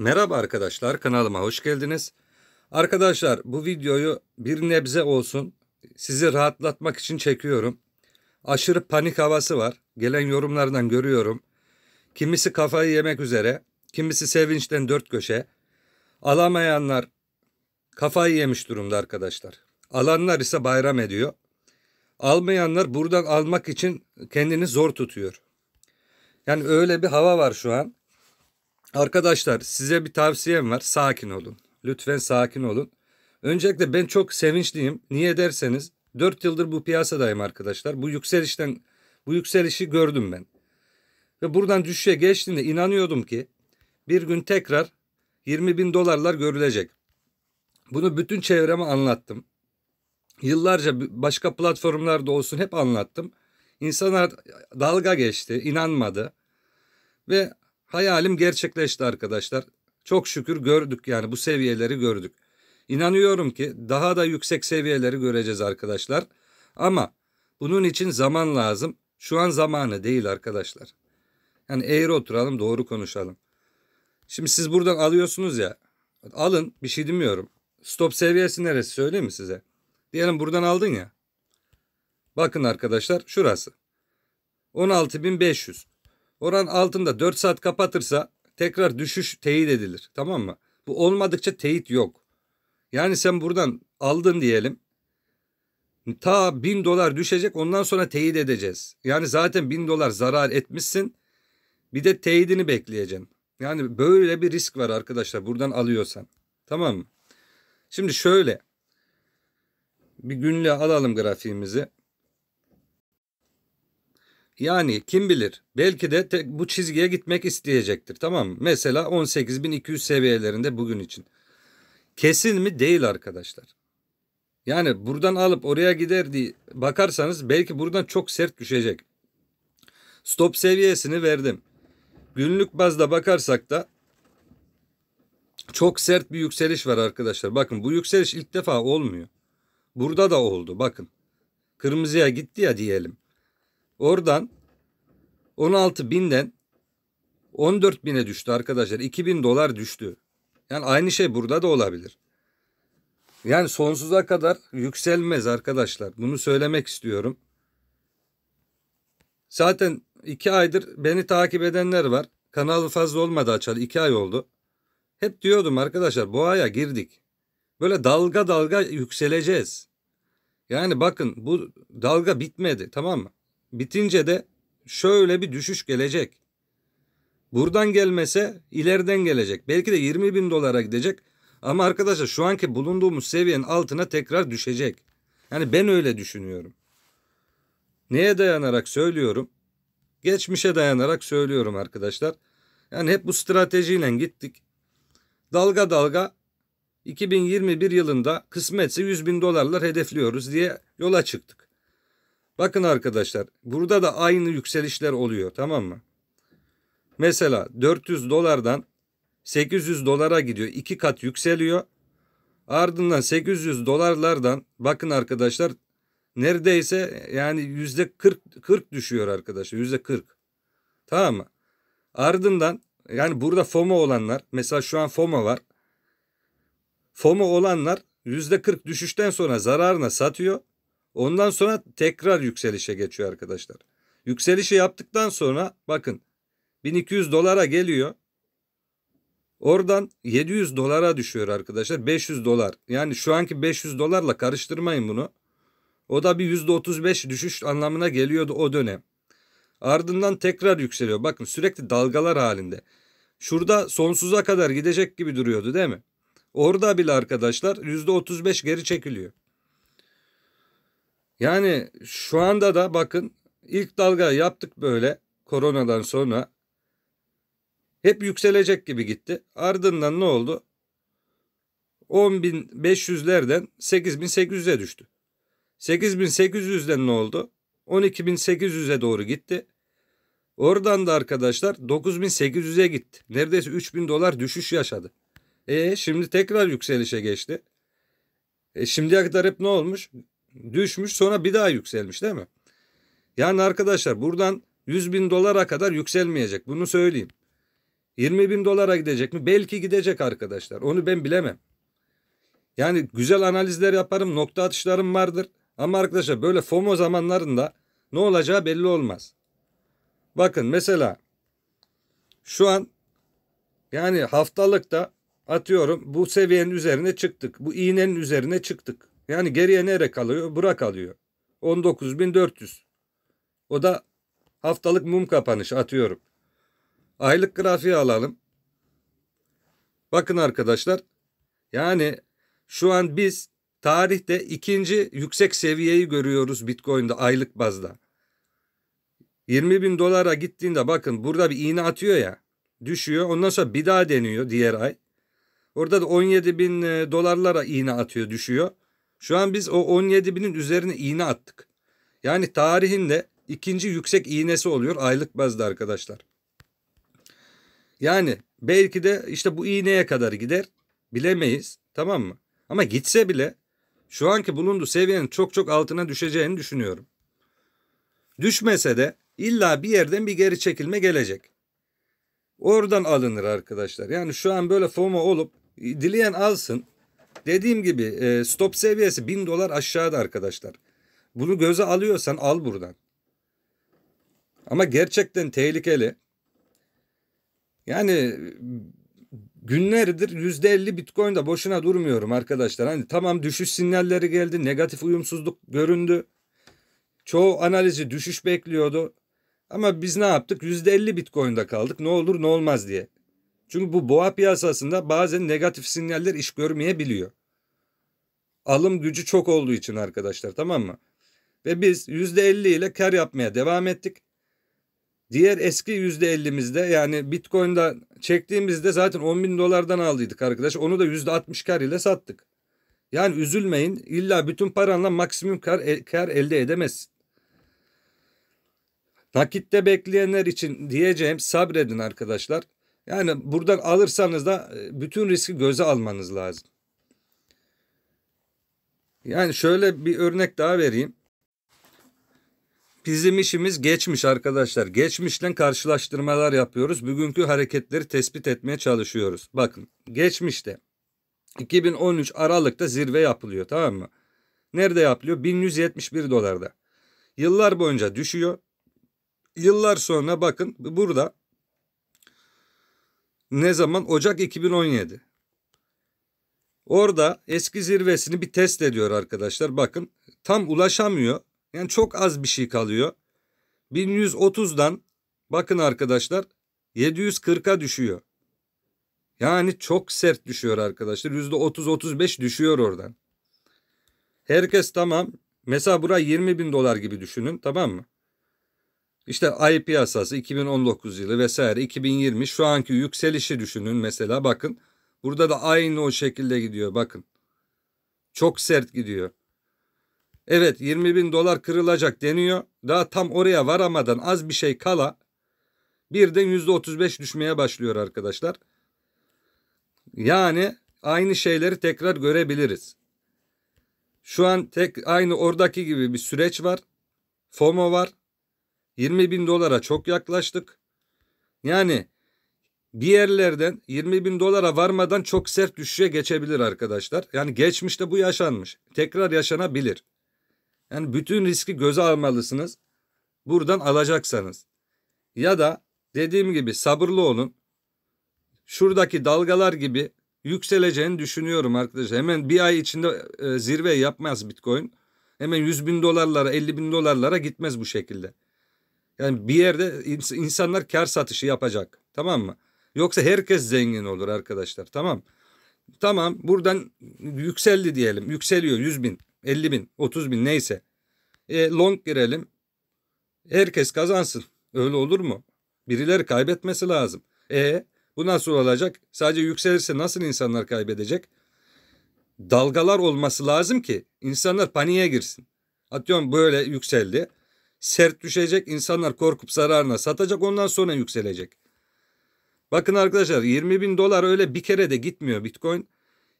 Merhaba arkadaşlar kanalıma hoş geldiniz. Arkadaşlar bu videoyu bir nebze olsun sizi rahatlatmak için çekiyorum. Aşırı panik havası var. Gelen yorumlardan görüyorum. Kimisi kafayı yemek üzere, kimisi sevinçten dört köşe. Alamayanlar kafayı yemiş durumda arkadaşlar. Alanlar ise bayram ediyor. Almayanlar buradan almak için kendini zor tutuyor. Yani öyle bir hava var şu an. Arkadaşlar size bir tavsiyem var. Sakin olun. Lütfen sakin olun. Öncelikle ben çok sevinçliyim. Niye derseniz 4 yıldır bu piyasadayım arkadaşlar. Bu yükselişten bu yükselişi gördüm ben. Ve buradan düşüşe geçtiğinde inanıyordum ki bir gün tekrar 20 bin dolarlar görülecek. Bunu bütün çevreme anlattım. Yıllarca başka platformlarda olsun hep anlattım. İnsanlar dalga geçti, inanmadı. Ve hayalim gerçekleşti arkadaşlar. Çok şükür gördük yani bu seviyeleri gördük. İnanıyorum ki daha da yüksek seviyeleri göreceğiz arkadaşlar. Ama bunun için zaman lazım. Şu an zamanı değil arkadaşlar. Yani eğri oturalım doğru konuşalım. Şimdi siz buradan alıyorsunuz ya. Alın bir şey demiyorum. Stop seviyesi neresi söyleyeyim mi size? Diyelim buradan aldın ya. Bakın arkadaşlar şurası. 16500. Oran altında 4 saat kapatırsa tekrar düşüş teyit edilir. Tamam mı? Bu olmadıkça teyit yok. Yani sen buradan aldın diyelim. Ta 1000 dolar düşecek ondan sonra teyit edeceğiz. Yani zaten 1000 dolar zarar etmişsin. Bir de teyidini bekleyeceksin. Yani böyle bir risk var arkadaşlar buradan alıyorsan. Tamam mı? Şimdi şöyle. Bir günlüğe alalım grafiğimizi. Yani kim bilir belki de tek bu çizgiye gitmek isteyecektir tamam mı? Mesela 18.200 seviyelerinde bugün için. Kesin mi? Değil arkadaşlar. Yani buradan alıp oraya gider diye bakarsanız belki buradan çok sert düşecek. Stop seviyesini verdim. Günlük bazda bakarsak da çok sert bir yükseliş var arkadaşlar. Bakın bu yükseliş ilk defa olmuyor. Burada da oldu bakın. Kırmızıya gitti ya diyelim. Oradan 16 binden 14 bine düştü arkadaşlar. 2 bin dolar düştü. Yani aynı şey burada da olabilir. Yani sonsuza kadar yükselmez arkadaşlar. Bunu söylemek istiyorum. Zaten 2 aydır beni takip edenler var. Kanalı fazla olmadı açalı. 2 ay oldu. Hep diyordum arkadaşlar boğaya girdik. Böyle dalga dalga yükseleceğiz. Yani bakın bu dalga bitmedi tamam mı? bitince de şöyle bir düşüş gelecek. Buradan gelmese ileriden gelecek. Belki de 20 bin dolara gidecek. Ama arkadaşlar şu anki bulunduğumuz seviyenin altına tekrar düşecek. Yani ben öyle düşünüyorum. Neye dayanarak söylüyorum? Geçmişe dayanarak söylüyorum arkadaşlar. Yani hep bu stratejiyle gittik. Dalga dalga 2021 yılında kısmetse 100 bin dolarlar hedefliyoruz diye yola çıktık. Bakın arkadaşlar burada da aynı yükselişler oluyor tamam mı? Mesela 400 dolardan 800 dolara gidiyor. iki kat yükseliyor. Ardından 800 dolarlardan bakın arkadaşlar neredeyse yani yüzde 40, 40 düşüyor arkadaşlar. Yüzde 40. Tamam mı? Ardından yani burada FOMO olanlar mesela şu an FOMO var. FOMO olanlar yüzde 40 düşüşten sonra zararına satıyor. Ondan sonra tekrar yükselişe geçiyor arkadaşlar. Yükselişi yaptıktan sonra bakın 1200 dolara geliyor. Oradan 700 dolara düşüyor arkadaşlar. 500 dolar. Yani şu anki 500 dolarla karıştırmayın bunu. O da bir %35 düşüş anlamına geliyordu o dönem. Ardından tekrar yükseliyor. Bakın sürekli dalgalar halinde. Şurada sonsuza kadar gidecek gibi duruyordu değil mi? Orada bile arkadaşlar %35 geri çekiliyor. Yani şu anda da bakın ilk dalga yaptık böyle koronadan sonra. Hep yükselecek gibi gitti. Ardından ne oldu? 10.500'lerden 8.800'e düştü. 8.800'den ne oldu? 12.800'e doğru gitti. Oradan da arkadaşlar 9.800'e gitti. Neredeyse 3.000 dolar düşüş yaşadı. E şimdi tekrar yükselişe geçti. E şimdiye kadar hep ne olmuş? düşmüş sonra bir daha yükselmiş değil mi? Yani arkadaşlar buradan 100 bin dolara kadar yükselmeyecek bunu söyleyeyim. 20 bin dolara gidecek mi? Belki gidecek arkadaşlar onu ben bilemem. Yani güzel analizler yaparım nokta atışlarım vardır. Ama arkadaşlar böyle FOMO zamanlarında ne olacağı belli olmaz. Bakın mesela şu an yani haftalıkta atıyorum bu seviyenin üzerine çıktık. Bu iğnenin üzerine çıktık. Yani geriye nere kalıyor? Burak alıyor. 19.400. O da haftalık mum kapanış atıyorum. Aylık grafiği alalım. Bakın arkadaşlar. Yani şu an biz tarihte ikinci yüksek seviyeyi görüyoruz Bitcoin'de aylık bazda. 20 bin dolara gittiğinde bakın burada bir iğne atıyor ya. Düşüyor ondan sonra bir daha deniyor diğer ay. Orada da 17 bin e, dolarlara iğne atıyor düşüyor. Şu an biz o 17 binin üzerine iğne attık. Yani tarihin de ikinci yüksek iğnesi oluyor aylık bazda arkadaşlar. Yani belki de işte bu iğneye kadar gider bilemeyiz tamam mı? Ama gitse bile şu anki bulunduğu seviyenin çok çok altına düşeceğini düşünüyorum. Düşmese de illa bir yerden bir geri çekilme gelecek. Oradan alınır arkadaşlar. Yani şu an böyle FOMO olup e, dileyen alsın Dediğim gibi e, stop seviyesi 1000 dolar aşağıda arkadaşlar. Bunu göze alıyorsan al buradan. Ama gerçekten tehlikeli. Yani günlerdir %50 Bitcoin de boşuna durmuyorum arkadaşlar. Hani tamam düşüş sinyalleri geldi, negatif uyumsuzluk göründü. Çoğu analizi düşüş bekliyordu. Ama biz ne yaptık? %50 Bitcoin'de kaldık. Ne olur ne olmaz diye. Çünkü bu boğa piyasasında bazen negatif sinyaller iş görmeyebiliyor. Alım gücü çok olduğu için arkadaşlar tamam mı? Ve biz %50 ile kar yapmaya devam ettik. Diğer eski %50'mizde yani Bitcoin'da çektiğimizde zaten 10 bin dolardan aldıydık arkadaş. Onu da %60 kar ile sattık. Yani üzülmeyin illa bütün paranla maksimum kar, e, kar elde edemezsin. Nakitte bekleyenler için diyeceğim sabredin arkadaşlar. Yani burada alırsanız da e, bütün riski göze almanız lazım. Yani şöyle bir örnek daha vereyim. Bizim işimiz geçmiş arkadaşlar. Geçmişle karşılaştırmalar yapıyoruz. Bugünkü hareketleri tespit etmeye çalışıyoruz. Bakın geçmişte 2013 Aralık'ta zirve yapılıyor tamam mı? Nerede yapılıyor? 1171 dolarda. Yıllar boyunca düşüyor. Yıllar sonra bakın burada ne zaman? Ocak 2017. Orada eski zirvesini bir test ediyor arkadaşlar. Bakın tam ulaşamıyor. Yani çok az bir şey kalıyor. 1130'dan bakın arkadaşlar 740'a düşüyor. Yani çok sert düşüyor arkadaşlar. %30-35 düşüyor oradan. Herkes tamam. Mesela buraya 20 bin dolar gibi düşünün tamam mı? İşte ayı piyasası 2019 yılı vesaire 2020 şu anki yükselişi düşünün mesela bakın. Burada da aynı o şekilde gidiyor bakın. Çok sert gidiyor. Evet 20 bin dolar kırılacak deniyor. Daha tam oraya varamadan az bir şey kala birden %35 düşmeye başlıyor arkadaşlar. Yani aynı şeyleri tekrar görebiliriz. Şu an tek aynı oradaki gibi bir süreç var. FOMO var. 20 bin dolara çok yaklaştık. Yani bir yerlerden 20 bin dolara varmadan çok sert düşüşe geçebilir arkadaşlar. Yani geçmişte bu yaşanmış. Tekrar yaşanabilir. Yani bütün riski göze almalısınız. Buradan alacaksanız. Ya da dediğim gibi sabırlı olun. Şuradaki dalgalar gibi yükseleceğini düşünüyorum arkadaşlar. Hemen bir ay içinde e, zirve yapmaz Bitcoin. Hemen 100 bin dolarlara 50 bin dolarlara gitmez bu şekilde. Yani bir yerde insanlar kar satışı yapacak. Tamam mı? Yoksa herkes zengin olur arkadaşlar. Tamam. Tamam buradan yükseldi diyelim. Yükseliyor 100 bin, 50 bin, 30 bin neyse. E, long girelim. Herkes kazansın. Öyle olur mu? Birileri kaybetmesi lazım. E bu nasıl olacak? Sadece yükselirse nasıl insanlar kaybedecek? Dalgalar olması lazım ki insanlar paniğe girsin. Atıyorum böyle yükseldi sert düşecek. İnsanlar korkup zararına satacak ondan sonra yükselecek. Bakın arkadaşlar 20 bin dolar öyle bir kere de gitmiyor bitcoin.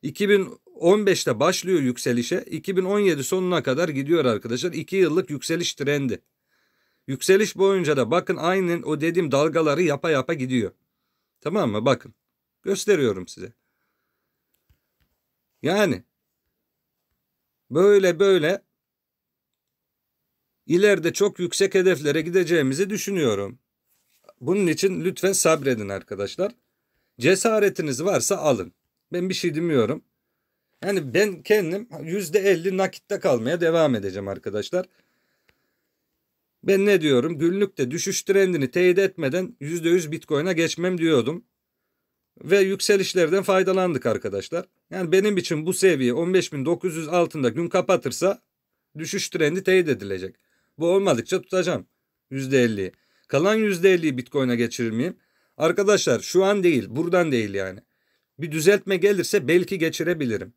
2015'te başlıyor yükselişe 2017 sonuna kadar gidiyor arkadaşlar 2 yıllık yükseliş trendi. Yükseliş boyunca da bakın aynen o dediğim dalgaları yapa yapa gidiyor. Tamam mı bakın gösteriyorum size. Yani böyle böyle ileride çok yüksek hedeflere gideceğimizi düşünüyorum. Bunun için lütfen sabredin arkadaşlar. Cesaretiniz varsa alın. Ben bir şey demiyorum. Yani ben kendim %50 nakitte kalmaya devam edeceğim arkadaşlar. Ben ne diyorum? Günlükte düşüş trendini teyit etmeden %100 bitcoin'e geçmem diyordum. Ve yükselişlerden faydalandık arkadaşlar. Yani benim için bu seviye 15.900 altında gün kapatırsa düşüş trendi teyit edilecek. Bu olmadıkça tutacağım. %50'yi. Kalan %50'yi Bitcoin'e geçirir miyim? Arkadaşlar şu an değil, buradan değil yani. Bir düzeltme gelirse belki geçirebilirim.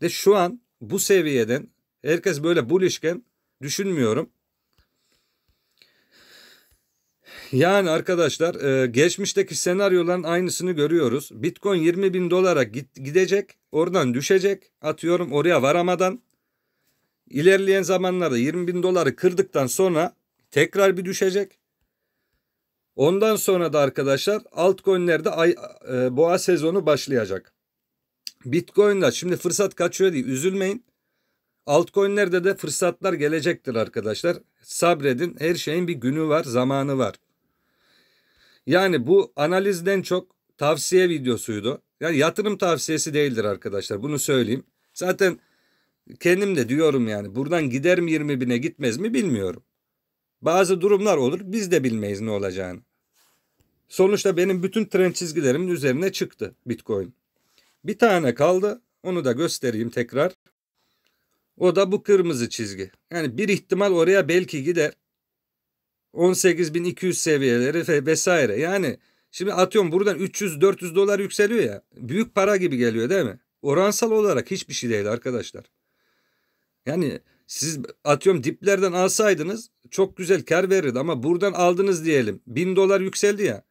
De şu an bu seviyeden herkes böyle bullishken düşünmüyorum. Yani arkadaşlar e, geçmişteki senaryoların aynısını görüyoruz. Bitcoin 20 bin dolara gidecek oradan düşecek atıyorum oraya varamadan İlerleyen zamanlarda 20 bin doları kırdıktan sonra tekrar bir düşecek. Ondan sonra da arkadaşlar altcoin'lerde ay, e, boğa sezonu başlayacak. Bitcoin'da şimdi fırsat kaçıyor diye üzülmeyin. Altcoin'lerde de fırsatlar gelecektir arkadaşlar. Sabredin. Her şeyin bir günü var, zamanı var. Yani bu analizden çok tavsiye videosuydu. Yani yatırım tavsiyesi değildir arkadaşlar. Bunu söyleyeyim. Zaten Kendim de diyorum yani buradan gider mi 20 bine gitmez mi bilmiyorum. Bazı durumlar olur biz de bilmeyiz ne olacağını. Sonuçta benim bütün trend çizgilerimin üzerine çıktı Bitcoin. Bir tane kaldı onu da göstereyim tekrar. O da bu kırmızı çizgi. Yani bir ihtimal oraya belki gider. 18.200 seviyeleri vesaire. Yani şimdi atıyorum buradan 300-400 dolar yükseliyor ya. Büyük para gibi geliyor değil mi? Oransal olarak hiçbir şey değil arkadaşlar. Yani siz atıyorum diplerden alsaydınız çok güzel kar verirdi ama buradan aldınız diyelim. Bin dolar yükseldi ya.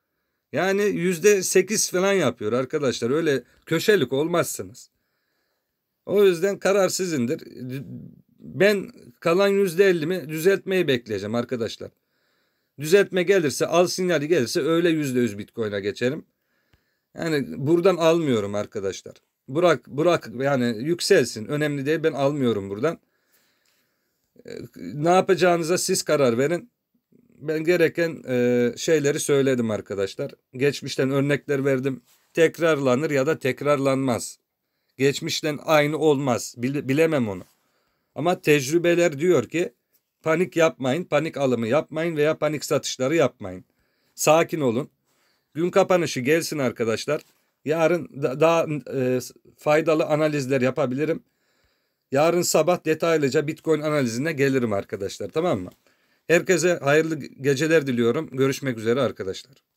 Yani yüzde sekiz falan yapıyor arkadaşlar. Öyle köşelik olmazsınız. O yüzden karar sizindir. Ben kalan yüzde ellimi düzeltmeyi bekleyeceğim arkadaşlar. Düzeltme gelirse al sinyali gelirse öyle yüzde yüz bitcoin'a geçerim. Yani buradan almıyorum arkadaşlar. Burak, Burak yani yükselsin. Önemli değil ben almıyorum buradan. Ee, ne yapacağınıza siz karar verin. Ben gereken e, şeyleri söyledim arkadaşlar. Geçmişten örnekler verdim. Tekrarlanır ya da tekrarlanmaz. Geçmişten aynı olmaz. Bilemem onu. Ama tecrübeler diyor ki panik yapmayın, panik alımı yapmayın veya panik satışları yapmayın. Sakin olun. Gün kapanışı gelsin arkadaşlar. Yarın da, daha e, faydalı analizler yapabilirim. Yarın sabah detaylıca Bitcoin analizine gelirim arkadaşlar tamam mı? Herkese hayırlı geceler diliyorum. Görüşmek üzere arkadaşlar.